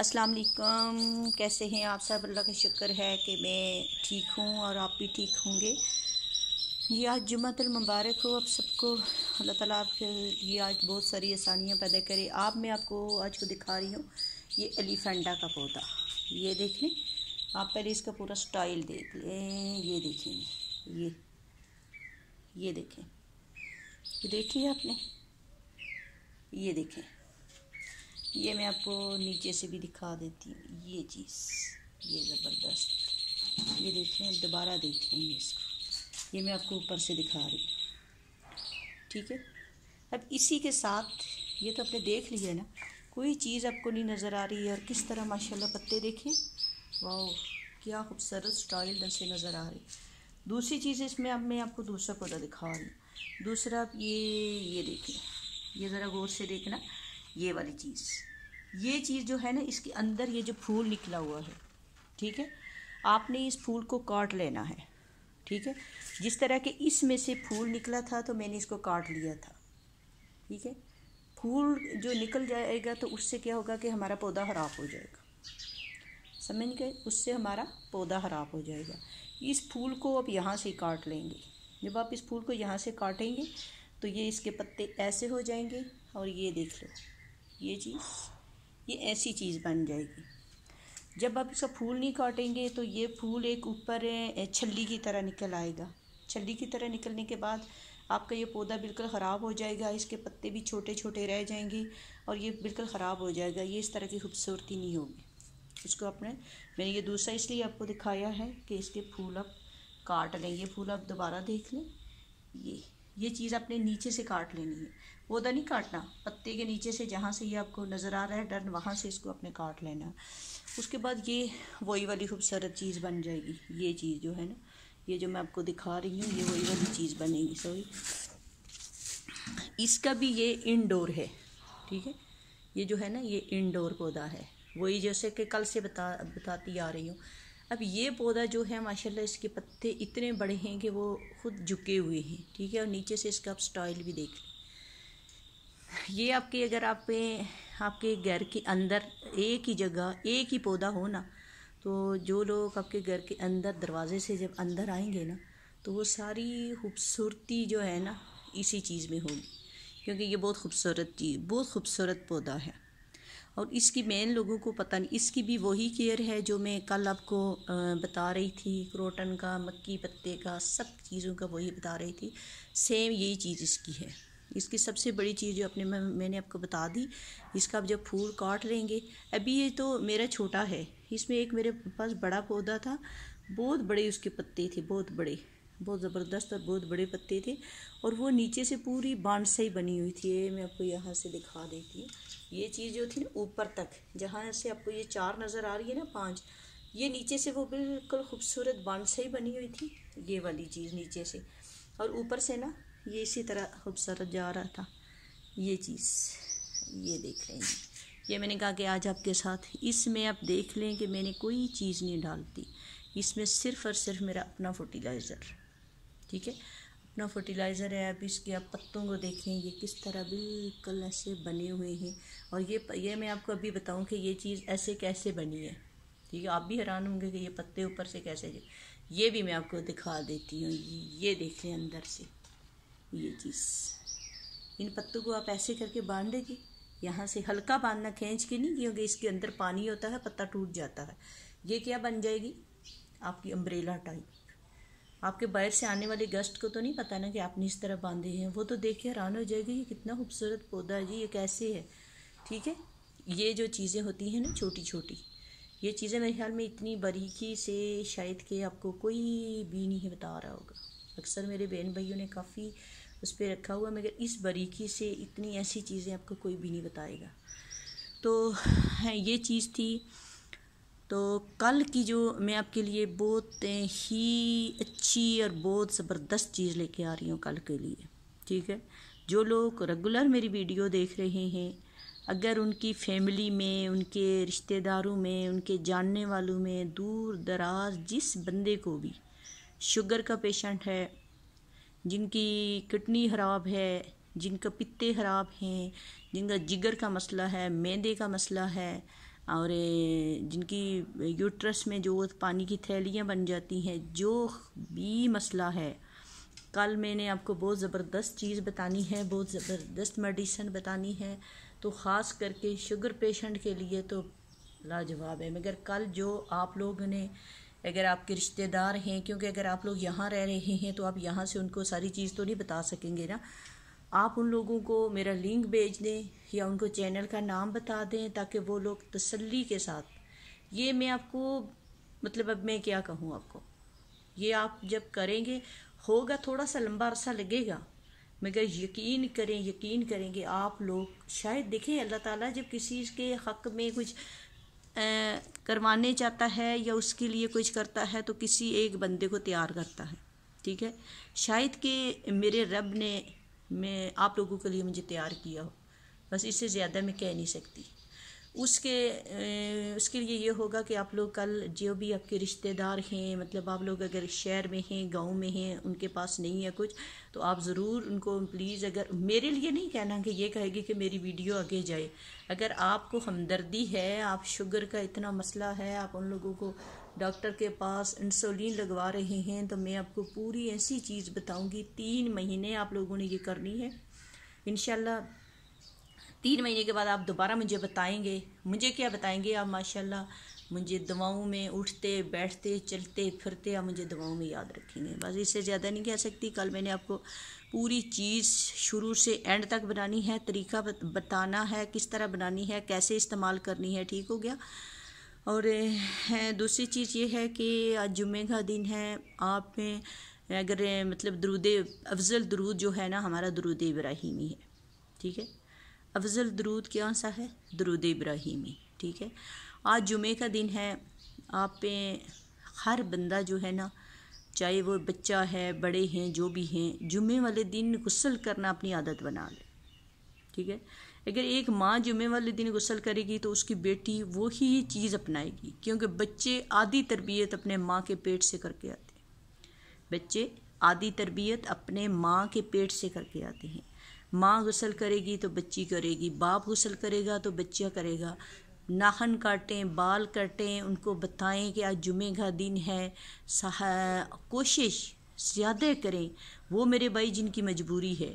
अस्सलाम वालेकुम कैसे हैं आप सब अल्लाह का शुक्र है कि मैं ठीक हूँ और आप भी ठीक होंगे ये आज जुम्मतल मुबारक हो आप सबको अल्लाह ताला आपके लिए आज बहुत सारी आसानियाँ पैदा करे आप मैं आपको आज को दिखा रही हूँ ये एलिफेंडा का पौधा ये देखें आप पहले इसका पूरा स्टाइल देख लें ये देखें ये ये देखें देखिए आपने ये देखें ये मैं आपको नीचे से भी दिखा देती हूँ ये चीज़ ये ज़बरदस्त ये देख लें दोबारा देख लेंगे इसको ये मैं आपको ऊपर से दिखा रही हूँ ठीक है अब इसी के साथ ये तो आपने देख लिया ना कोई चीज़ आपको नहीं नज़र आ रही है और किस तरह माशाल्लाह पत्ते देखें वाह क्या खूबसूरत स्टाइल से नज़र आ रही दूसरी चीज़ इसमें अब मैं आपको दूसरा पौधा दिखा रही हूँ दूसरा आप ये ये देखें ये ज़रा गौर से देखना ये वाली चीज़ ये चीज़ जो है ना इसके अंदर ये जो फूल निकला हुआ है ठीक है आपने इस फूल को काट लेना है ठीक है जिस तरह के इसमें से फूल निकला था तो मैंने इसको काट लिया था ठीक है फूल जो निकल जाएगा तो उससे क्या होगा कि हमारा पौधा खराब हो जाएगा समझ गए उससे हमारा पौधा खराब हो जाएगा इस फूल को आप यहाँ से काट लेंगे जब आप इस फूल को यहाँ से काटेंगे तो ये इसके पत्ते ऐसे हो जाएंगे और ये देख लो ये चीज़ ये ऐसी चीज़ बन जाएगी जब आप इसका फूल नहीं काटेंगे तो ये फूल एक ऊपर छली की तरह निकल आएगा छली की तरह निकलने के बाद आपका ये पौधा बिल्कुल ख़राब हो जाएगा इसके पत्ते भी छोटे छोटे रह जाएंगे और ये बिल्कुल ख़राब हो जाएगा ये इस तरह की खूबसूरती नहीं होगी इसको आपने मैंने ये दूसरा इसलिए आपको दिखाया है कि इसके फूल आप काट लें ये फूल आप दोबारा देख लें ये ये चीज़ आपने नीचे से काट लेनी है पौधा तो नहीं काटना पत्ते के नीचे से जहाँ से ये आपको नज़र आ रहा है डन वहाँ से इसको अपने काट लेना उसके बाद ये वही वाली खूबसूरत चीज़ बन जाएगी ये चीज़ जो है ना ये जो मैं आपको दिखा रही हूँ ये वही वाली चीज़ बनेगी सॉरी इसका भी ये इनडोर है ठीक है ये जो है ना ये इनडोर पौधा है वही जैसे कि कल से बता बताती आ रही हूँ अब ये पौधा जो है माशाल्लाह इसके पत्ते इतने बड़े हैं कि वो खुद झुके हुए हैं ठीक है और नीचे से इसका आप स्टाइल भी देख लें ये आपके अगर आप पे आपके घर के अंदर एक ही जगह एक ही पौधा हो ना तो जो लोग आपके घर के अंदर दरवाजे से जब अंदर आएंगे ना तो वो सारी खूबसूरती जो है ना इसी चीज़ में होगी क्योंकि ये बहुत खूबसूरत चीज़ बहुत खूबसूरत पौधा है और इसकी मेन लोगों को पता नहीं इसकी भी वही केयर है जो मैं कल आपको बता रही थी क्रोटन का मक्की पत्ते का सब चीज़ों का वही बता रही थी सेम यही चीज़ इसकी है इसकी सबसे बड़ी चीज़ जो अपने मैंने आपको बता दी इसका आप जब फूल काट लेंगे अभी ये तो मेरा छोटा है इसमें एक मेरे पास बड़ा पौधा था बहुत बड़े उसके पत्ते थे बहुत बड़े बहुत ज़बरदस्त और बहुत बड़े पत्ते थे और वो नीचे से पूरी बांड से ही बनी हुई थी ये मैं आपको यहाँ से दिखा देती हूँ ये चीज़ जो थी ना ऊपर तक जहाँ से आपको ये चार नज़र आ रही है ना पाँच ये नीचे से वो बिल्कुल खूबसूरत बांध से ही बनी हुई थी ये वाली चीज़ नीचे से और ऊपर से ना ये इसी तरह खूबसूरत जा रहा था ये चीज़ ये देख लें ये मैंने कहा कि आज आपके साथ इसमें आप देख लें कि मैंने कोई चीज़ नहीं डालती इसमें सिर्फ़ और सिर्फ मेरा अपना फर्टिलाइज़र ठीक है अपना फर्टिलाइज़र है अब इसके आप पत्तों को देखें ये किस तरह बिल्कुल ऐसे बने हुए हैं और ये ये मैं आपको अभी बताऊं कि ये चीज़ ऐसे कैसे बनी है ठीक है आप भी हैरान होंगे कि ये पत्ते ऊपर से कैसे ये भी मैं आपको दिखा देती हूँ ये देख लें अंदर से ये चीज़ इन पत्तों को आप ऐसे करके बांध देंगे यहाँ से हल्का बांधना खींच के नहीं क्योंकि इसके अंदर पानी होता है पत्ता टूट जाता है ये क्या बन जाएगी आपकी अम्ब्रेला टाइप आपके बाहर से आने वाले गेस्ट को तो नहीं पता ना कि आपने इस तरह बांधे हैं वो तो देख के हैरान हो जाएगी ये कितना खूबसूरत पौधा है जी ये कैसे है ठीक है ये जो चीज़ें होती हैं ना छोटी छोटी ये चीज़ें मेरे ख्याल में इतनी बारीकी से शायद के आपको कोई भी नहीं बता रहा होगा अक्सर मेरे बहन भाइयों ने काफ़ी उस पर रखा हुआ मगर इस बारीकी से इतनी ऐसी चीज़ें आपको कोई भी नहीं बताएगा तो ये चीज़ थी तो कल की जो मैं आपके लिए बहुत ही अच्छी और बहुत ज़बरदस्त चीज़ लेके आ रही हूँ कल के लिए ठीक है जो लोग रेगुलर मेरी वीडियो देख रहे हैं अगर उनकी फैमिली में उनके रिश्तेदारों में उनके जानने वालों में दूर दराज जिस बंदे को भी शुगर का पेशेंट है जिनकी किडनी खराब है जिनका पित्ते खराब हैं जिनका जिगर का मसला है मैदे का मसला है और जिनकी यूट्रस में जो पानी की थैलियाँ बन जाती हैं जो भी मसला है कल मैंने आपको बहुत ज़बरदस्त चीज़ बतानी है बहुत ज़बरदस्त मेडिसिन बतानी है तो ख़ास करके शुगर पेशेंट के लिए तो लाजवाब है मगर कल जो आप लोगों ने अगर आपके रिश्तेदार हैं क्योंकि अगर आप लोग यहाँ रह रहे हैं तो आप यहाँ से उनको सारी चीज़ तो नहीं बता सकेंगे ना आप उन लोगों को मेरा लिंक भेज दें या उनको चैनल का नाम बता दें ताकि वो लोग तसल्ली के साथ ये मैं आपको मतलब अब मैं क्या कहूँ आपको ये आप जब करेंगे होगा थोड़ा सा लंबा अरसा लगेगा मगर यकीन करें यकीन करेंगे आप लोग शायद देखें अल्लाह ताला जब किसी के हक में कुछ करवाने जाता है या उसके लिए कुछ करता है तो किसी एक बंदे को तैयार करता है ठीक है शायद कि मेरे रब ने मैं आप लोगों के लिए मुझे तैयार किया हो बस इससे ज़्यादा मैं कह नहीं सकती उसके उसके लिए ये होगा कि आप लोग कल जो भी आपके रिश्तेदार हैं मतलब आप लोग अगर शहर में हैं गांव में हैं उनके पास नहीं है कुछ तो आप ज़रूर उनको प्लीज़ अगर मेरे लिए नहीं कहना कि ये कहेगी कि मेरी वीडियो आगे जाए अगर आपको हमदर्दी है आप शुगर का इतना मसला है आप उन लोगों को डॉक्टर के पास इंसुलिन लगवा रहे हैं तो मैं आपको पूरी ऐसी चीज़ बताऊँगी तीन महीने आप लोगों ने ये करनी है इनशाला तीन महीने के बाद आप दोबारा मुझे बताएंगे मुझे क्या बताएंगे आप माशाल्लाह मुझे दवाओं में उठते बैठते चलते फिरते आप मुझे दवाओं में याद रखेंगे बस इससे ज़्यादा नहीं कह सकती कल मैंने आपको पूरी चीज़ शुरू से एंड तक बनानी है तरीका बताना है किस तरह बनानी है कैसे इस्तेमाल करनी है ठीक हो गया और दूसरी चीज़ ये है कि आज जुम्मे का दिन है आप में अगर मतलब दरूद अफजल दरूद जो है ना हमारा दरूद इब्राहिमी है ठीक है अफजल दरूद कौन सा है दरूद इब्राहिमी ठीक है आज जुमे का दिन है आप पे हर बंदा जो है ना चाहे वो बच्चा है बड़े हैं जो भी हैं जुमे वाले दिन गुसल करना अपनी आदत बना ले ठीक है अगर एक माँ जुमे वाले दिन गुसल करेगी तो उसकी बेटी वो ही चीज़ अपनाएगी क्योंकि बच्चे आधी तरबियत अपने माँ के पेट से करके आते हैं बच्चे आधी तरबियत अपने माँ के पेट से करके आते हैं माँ गसल करेगी तो बच्ची करेगी बाप गसल करेगा तो बच्चा करेगा नाखन काटें बाल काटें उनको बताएं कि आज जुमे का दिन है कोशिश ज़्यादा करें वो मेरे भाई जिनकी मजबूरी है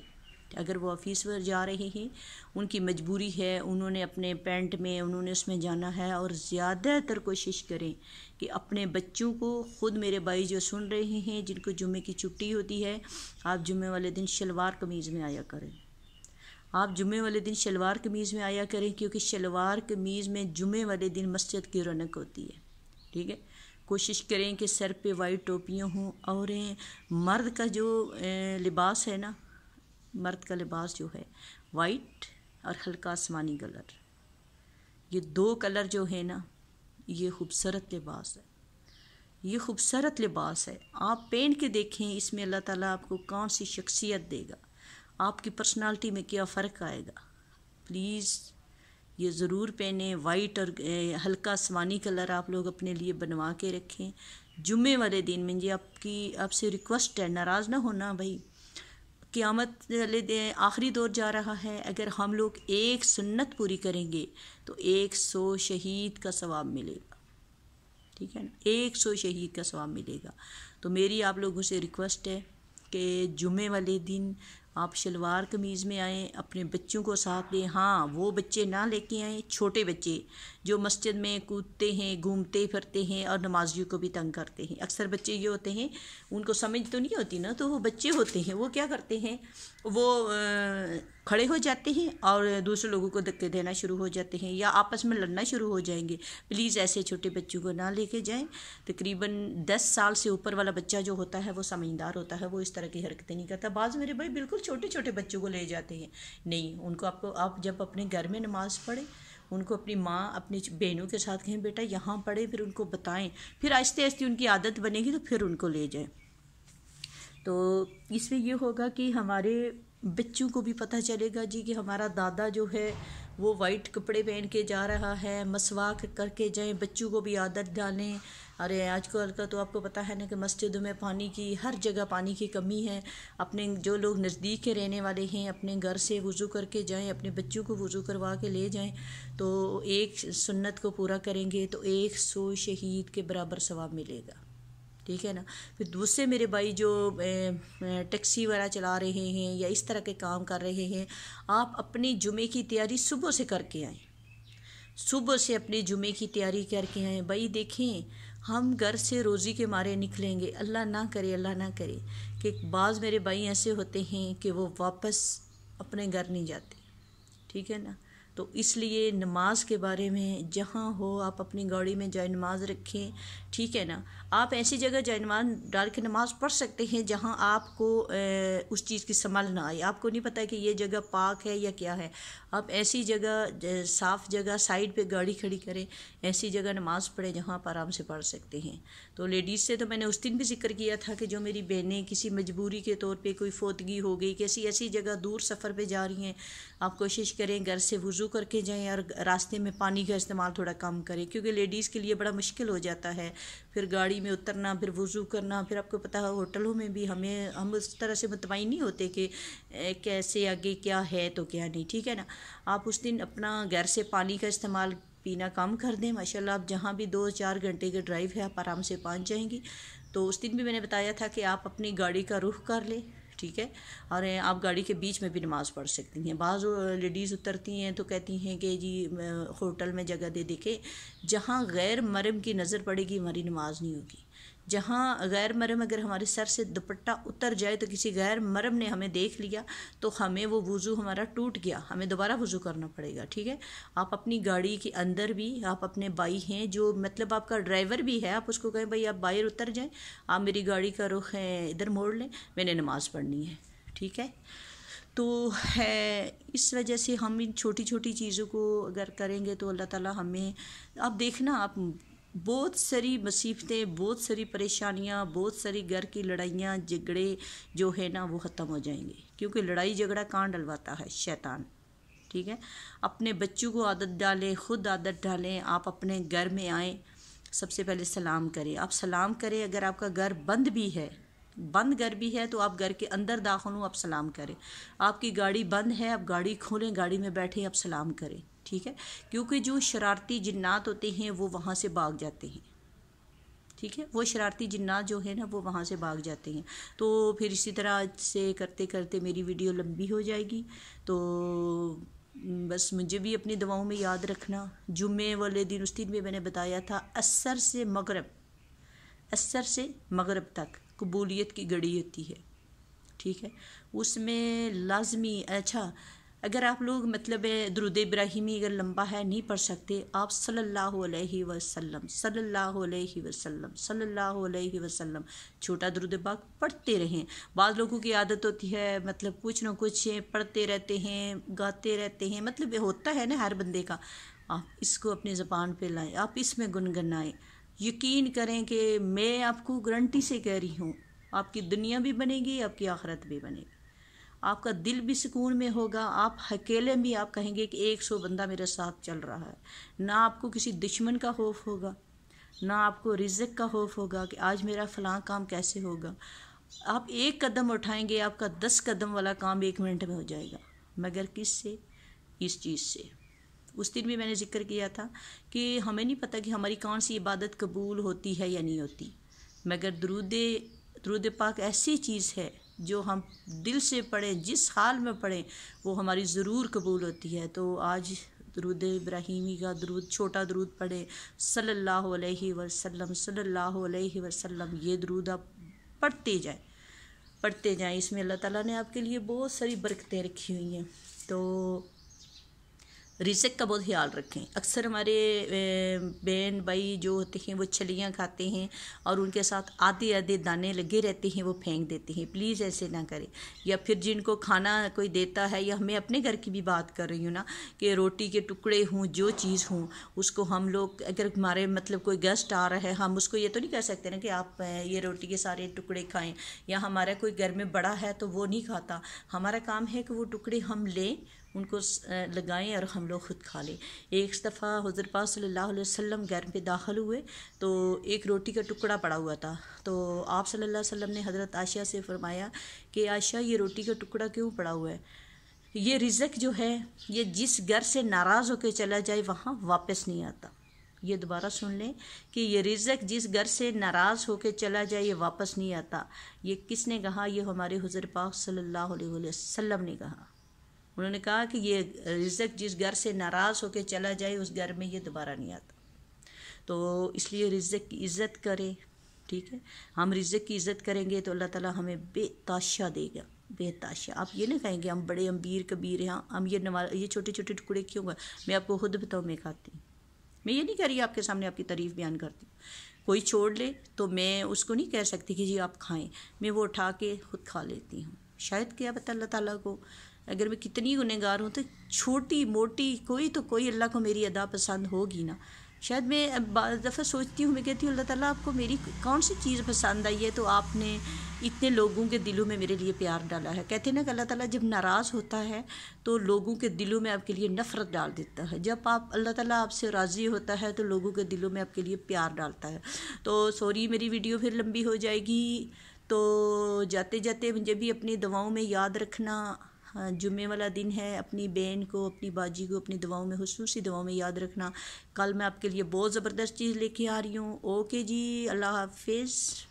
अगर वो ऑफिस पर जा रहे हैं उनकी मजबूरी है उन्होंने अपने पेंट में उन्होंने उसमें जाना है और ज़्यादातर कोशिश करें कि अपने बच्चों को ख़ुद मेरे भाई जो सुन रहे हैं जिनको जुमे की छुट्टी होती है आप जुमे वाले दिन शलवार कमीज़ में आया करें आप जुमे वाले दिन शलवार कमीज़ में आया करें क्योंकि शलवार कमीज़ में जुमे वाले दिन मस्जिद की रौनक होती है ठीक है कोशिश करें कि सर पे वाइट टोपियाँ हों और मर्द का जो लिबास है ना मर्द का लिबास जो है वाइट और हल्का आसमानी कलर ये दो कलर जो है ना ये खूबसूरत लिबास है ये खूबसूरत लिबास है आप पहन के देखें इसमें अल्लाह ताला आपको कौन सी शख्सियत देगा आपकी पर्सनालिटी में क्या फ़र्क आएगा प्लीज़ ये ज़रूर पहने वाइट और हल्का आसमानी कलर आप लोग अपने लिए बनवा के रखें जुमे वाले दिन में जी आपकी आपसे रिक्वेस्ट है नाराज़ ना होना भाई क़्यामत वाले आखिरी दौर जा रहा है अगर हम लोग एक सुन्नत पूरी करेंगे तो एक सौ शहीद का सवाब मिलेगा ठीक है ना एक सौ शहीद का सवाब मिलेगा तो मेरी आप लोगों से रिक्वेस्ट है कि जुमे वाले दिन आप शलवार कमीज़ में आएँ अपने बच्चों को साथ लें हाँ वो बच्चे ना लेके आएँ छोटे बच्चे जो मस्जिद में कूदते हैं घूमते फिरते हैं और नमाजियों को भी तंग करते हैं अक्सर बच्चे ये होते हैं उनको समझ तो नहीं होती ना तो वो बच्चे होते हैं वो क्या करते हैं वो खड़े हो जाते हैं और दूसरे लोगों को धक्के देना शुरू हो जाते हैं या आपस में लड़ना शुरू हो जाएंगे प्लीज़ ऐसे छोटे बच्चों को ना लेके जाएं तकरीबन दस साल से ऊपर वाला बच्चा जो होता है वो समझदार होता है वो इस तरह की हरकतें नहीं करता बाज़ मेरे भाई बिल्कुल छोटे छोटे बच्चों को ले जाते हैं नहीं उनको आपको आप जब अपने घर में नमाज़ पढ़ें उनको अपनी माँ अपनी बहनों के साथ कहें बेटा यहाँ पढ़े फिर उनको बताएं फिर आहिस्ते आहिस्ते उनकी आदत बनेगी तो फिर उनको ले जाएं तो इसमें ये होगा कि हमारे बच्चों को भी पता चलेगा जी कि हमारा दादा जो है वो वाइट कपड़े पहन के जा रहा है मसवाक करके जाएं बच्चों को भी आदत डालें अरे आजकल का तो आपको पता है ना कि मस्जिदों में पानी की हर जगह पानी की कमी है अपने जो लोग नज़दीक के रहने वाले हैं अपने घर से वज़ू करके जाएं अपने बच्चों को वज़ू करवा के ले जाएं तो एक सुन्नत को पूरा करेंगे तो एक सौ शहीद के बराबर सवाब मिलेगा ठीक है ना फिर दूसरे मेरे भाई जो टैक्सी वगैरह चला रहे हैं या इस तरह के काम कर रहे हैं आप अपनी जुमे की तैयारी सुबह से करके आएँ सुबह से अपने जुमे की तैयारी करके आएँ भाई देखें हम घर से रोज़ी के मारे निकलेंगे अल्लाह ना करे अल्लाह ना करे कि बाज़ मेरे भाई ऐसे होते हैं कि वो वापस अपने घर नहीं जाते ठीक है ना तो इसलिए नमाज के बारे में जहाँ हो आप अपनी गाड़ी में जाए नमाज रखें ठीक है ना आप ऐसी जगह जयनमान डाल के नमाज़ पढ़ सकते हैं जहाँ आपको उस चीज़ की संभाल ना आए आपको नहीं पता कि ये जगह पाक है या क्या है आप ऐसी जगह साफ़ जगह साइड पे गाड़ी खड़ी करें ऐसी जगह नमाज़ पढ़े जहाँ आप आराम से पढ़ सकते हैं तो लेडीज़ से तो मैंने उस दिन भी जिक्र किया था कि जो मेरी बहनें किसी मजबूरी के तौर पर कोई फोतगी हो गई किसी ऐसी जगह दूर सफ़र पर जा रही हैं आप कोशिश करें घर से वज़ू करके जाएँ और रास्ते में पानी का इस्तेमाल थोड़ा कम करें क्योंकि लेडीज़ के लिए बड़ा मुश्किल हो जाता है फिर गाड़ी गाड़ी में उतरना फिर वज़ू करना फिर आपको पता है होटलों में भी हमें हम उस तरह से मुतमिन नहीं होते कि कैसे आगे क्या है तो क्या नहीं ठीक है ना आप उस दिन अपना घर से पानी का इस्तेमाल पीना कम कर दें माशाल्लाह आप जहाँ भी दो चार घंटे के ड्राइव है आप आराम से पहुँच जाएंगी तो उस दिन भी मैंने बताया था कि आप अपनी गाड़ी का रुख कर लें ठीक है और आप गाड़ी के बीच में भी नमाज़ पढ़ सकती हैं बाज़ लेडीज़ उतरती हैं तो कहती हैं कि जी होटल में जगह दे देखे जहाँ गैर मरम की नज़र पड़ेगी हमारी नमाज नहीं होगी जहाँ गैर मरम अगर हमारे सर से दुपट्टा उतर जाए तो किसी गैर मरम ने हमें देख लिया तो हमें वो वज़ू हमारा टूट गया हमें दोबारा वज़ू करना पड़ेगा ठीक है आप अपनी गाड़ी के अंदर भी आप अपने बाई हैं जो मतलब आपका ड्राइवर भी है आप उसको कहें भाई आप बाहर उतर जाएँ आप मेरी गाड़ी का रुख है इधर मोड़ लें मैंने नमाज़ पढ़नी है ठीक है तो है इस वजह से हम इन छोटी छोटी चीज़ों को अगर करेंगे तो अल्लाह ताला हमें आप देखना आप बहुत सारी मुसीबतें बहुत सारी परेशानियाँ बहुत सारी घर की लड़ाइयाँ झगड़े जो है ना वो ख़त्म हो जाएंगे क्योंकि लड़ाई झगड़ा कहाँ डलवाता है शैतान ठीक है अपने बच्चों को आदत डालें खुद आदत डालें आप अपने घर में आएँ सबसे पहले सलाम करें आप सलाम करें अगर आपका घर बंद भी है बंद घर भी है तो आप घर के अंदर दाखिल हों आप सलाम करें आपकी गाड़ी बंद है आप गाड़ी खोलें गाड़ी में बैठें आप सलाम करें ठीक है क्योंकि जो शरारती जिन्नात होते हैं वो वहाँ से भाग जाते हैं ठीक है वो शरारती जिन्नात जो है ना वो वहाँ से भाग जाते हैं तो फिर इसी तरह से करते करते मेरी वीडियो लंबी हो जाएगी तो बस मुझे भी अपनी दवाओं में याद रखना जुम्मे वाले दिन उस दिन भी मैंने बताया था असर से मगरब असर से मगरब तक कबूलियत की घड़ी होती है ठीक है उसमें लाजमी अच्छा अगर आप लोग मतलब दरुद इब्राहिमी अगर लंबा है नहीं पढ़ सकते आप सल्लल्लाहु अलैहि वसल्लम सल्लल्लाहु अलैहि वसल्लम सल्लल्लाहु अलैहि वसल्लम छोटा दरुद बाग पढ़ते रहें बाद लोगों की आदत होती है मतलब कुछ ना कुछ पढ़ते रहते हैं गाते रहते हैं मतलब होता है ना हर बंदे का आप इसको अपनी ज़बान पर लाएँ आप इसमें गुनगुनाएं यकीन करें कि मैं आपको गारंटी से कह रही हूँ आपकी दुनिया भी बनेगी आपकी आखरत भी बनेगी आपका दिल भी सुकून में होगा आप अकेले भी आप कहेंगे कि एक सौ बंदा मेरे साथ चल रहा है ना आपको किसी दुश्मन का खौफ होगा ना आपको रिजक का खौफ होगा कि आज मेरा फलां काम कैसे होगा आप एक कदम उठाएंगे आपका दस कदम वाला काम एक मिनट में हो जाएगा मगर किस से इस चीज़ से उस दिन भी मैंने जिक्र किया था कि हमें नहीं पता कि हमारी कौन सी इबादत कबूल होती है या नहीं होती मगर दरूद द्रुद पाक ऐसी चीज़ है जो हम दिल से पढ़ें जिस हाल में पढ़ें वो हमारी ज़रूर कबूल होती है तो आज दरूद इब्राहिमी का दरूद छोटा दरूद पढ़े सल्लल्लाहु अलैहि वसल्लम सल्लल्लाहु अलैहि वसल्लम ये दरूद आप पढ़ते जाएं पढ़ते जाएं इसमें अल्लाह ताला ने आपके लिए बहुत सारी बरकतें रखी हुई हैं तो रिजक का बहुत ख्याल रखें अक्सर हमारे बहन भाई जो होते हैं वो छलियाँ खाते हैं और उनके साथ आधे आधे दाने लगे रहते हैं वो फेंक देते हैं प्लीज़ ऐसे ना करें या फिर जिनको खाना कोई देता है या मैं अपने घर की भी बात कर रही हूँ ना कि रोटी के टुकड़े हों जो चीज़ हों उसको हम लोग अगर हमारे मतलब कोई गेस्ट आ रहा है हम उसको ये तो नहीं कह सकते ना कि आप ये रोटी के सारे टुकड़े खाएँ या हमारा कोई घर में बड़ा है तो वो नहीं खाता हमारा काम है कि वो टुकड़े हम लें उनको लगाएं और हम लोग ख़ुद खा लें एक दफ़ा हज़र पा सल्ला वसम घर पे दाखिल हुए तो एक रोटी का टुकड़ा पड़ा हुआ था तो आप सल्ला वसम ने हज़रत आशा से फरमाया कि आशा ये रोटी का टुकड़ा क्यों पड़ा हुआ है ये रिजक जो है ये जिस घर से नाराज़ होकर चला जाए वहाँ वापस नहीं आता ये दोबारा सुन लें कि ये रिजक जिस घर से नाराज़ होकर चला जाए ये वापस नहीं आता ये किसने कहा ये हमारे हजर पाक सल्लल्लाहु अलैहि वसल्लम ने कहा उन्होंने कहा कि ये रिजक जिस घर से नाराज़ होकर चला जाए उस घर में ये दोबारा नहीं आता तो इसलिए रिजक की इज़्ज़त करें ठीक है हम रिजक की इज़्ज़त करेंगे तो अल्लाह ताला हमें बेताशा देगा बेताशा आप ये ना कहेंगे हम बड़े अम्बीर कबीर हैं हम ये नवा ये छोटे छोटे टुकड़े क्यों गए मैं आपको खुद बताऊँ मैं खाती हूँ मैं ये नहीं कह रही आपके सामने आपकी तारीफ़ बयान करती हूँ कोई छोड़ ले तो मैं उसको नहीं कह सकती कि जी आप खाएं मैं वो उठा के खुद खा लेती हूँ शायद क्या पता अल्लाह ताला को अगर मैं कितनी गुनहगार हूँ तो छोटी मोटी कोई तो कोई अल्लाह को मेरी अदा पसंद होगी ना शायद मैं बार दफ़ा सोचती हूँ मैं कहती हूँ अल्लाह ताला आपको मेरी कौन सी चीज़ पसंद आई है तो आपने इतने लोगों के दिलों में मेरे लिए प्यार डाला है कहते हैं ना कि अल्लाह ताला जब नाराज़ होता है तो लोगों के दिलों में आपके लिए नफ़रत डाल देता है जब आप अल्लाह ताला आपसे राज़ी होता है तो लोगों के दिलों में आपके लिए प्यार डालता है तो सॉरी मेरी वीडियो फिर लंबी हो जाएगी तो जाते जाते मुझे भी अपनी दवाओं में याद रखना हाँ, जुम्मे वाला दिन है अपनी बहन को अपनी बाजी को अपनी दवाओं में खसूसी दवाओं में याद रखना कल मैं आपके लिए बहुत ज़बरदस्त चीज़ लेके आ रही हूँ ओके जी अल्लाह हाफिज़